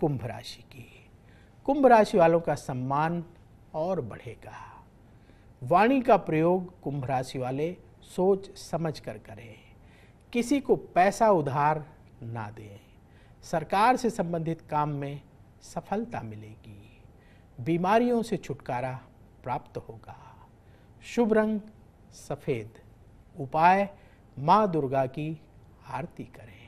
कुंभ राशि की कुंभ राशि वालों का सम्मान और बढ़ेगा वाणी का प्रयोग कुंभ राशि वाले सोच समझ कर करें किसी को पैसा उधार ना दें सरकार से संबंधित काम में सफलता मिलेगी बीमारियों से छुटकारा प्राप्त होगा शुभ रंग सफ़ेद उपाय माँ दुर्गा की आरती करें